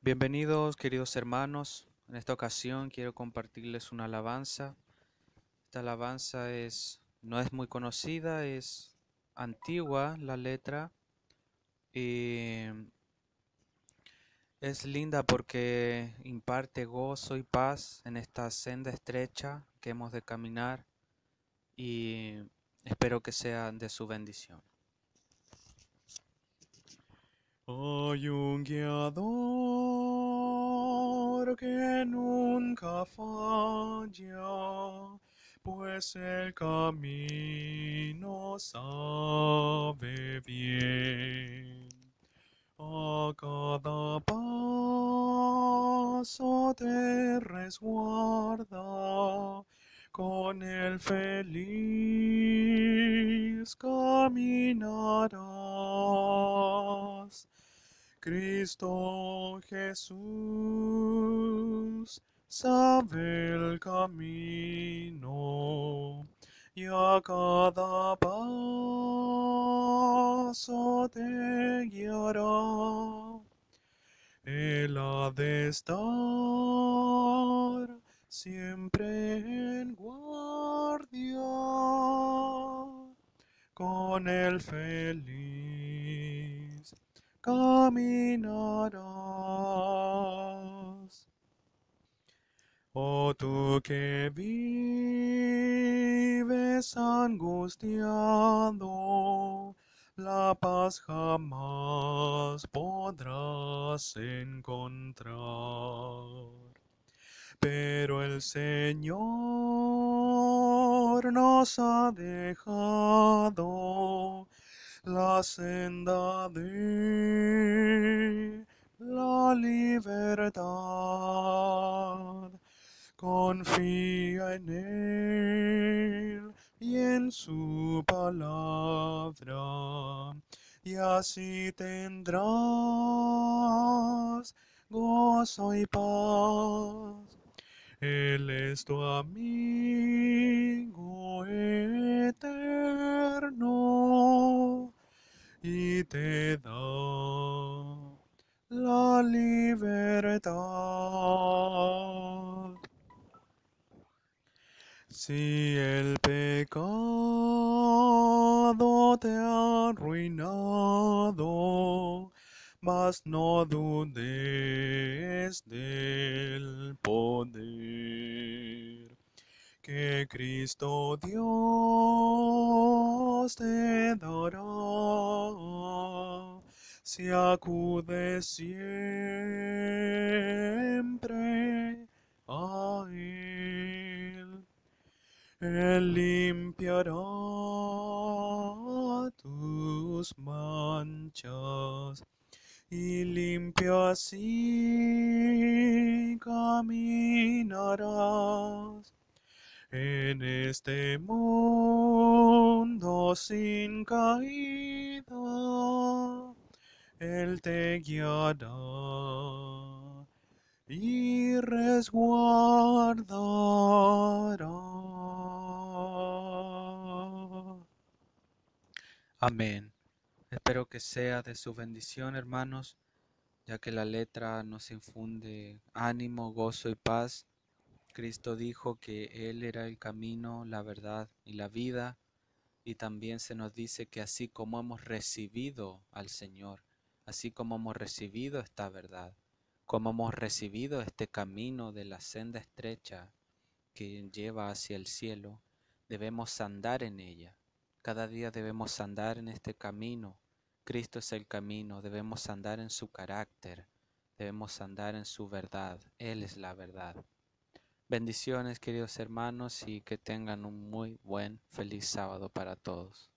Bienvenidos queridos hermanos, en esta ocasión quiero compartirles una alabanza. Esta alabanza es no es muy conocida, es antigua la letra y eh, es linda porque imparte gozo y paz en esta senda estrecha que hemos de caminar y espero que sea de su bendición. Hay un guiador que nunca falla, pues el camino sabe bien. A cada paso te resguarda con el feliz caminará. Cristo Jesús sabe el camino y a cada paso te guiará. Él ha de estar siempre en guardia con el feliz caminarás. Oh tú que vives angustiado, la paz jamás podrás encontrar. Pero el Señor nos ha dejado la senda de la libertad. Confía en Él y en su palabra, y así tendrás gozo y paz. Él es tu amigo te da la libertad. Si el pecado te ha arruinado, mas no dudes del poder que Cristo Dios te dará. Si acude siempre a Él. Él limpiará tus manchas y limpio así caminarás en este mundo sin caído. Él te guiará y resguardará. Amén. Espero que sea de su bendición, hermanos, ya que la letra nos infunde ánimo, gozo y paz. Cristo dijo que Él era el camino, la verdad y la vida, y también se nos dice que así como hemos recibido al Señor, así como hemos recibido esta verdad, como hemos recibido este camino de la senda estrecha que lleva hacia el cielo, debemos andar en ella. Cada día debemos andar en este camino. Cristo es el camino, debemos andar en su carácter, debemos andar en su verdad. Él es la verdad. Bendiciones queridos hermanos y que tengan un muy buen, feliz sábado para todos.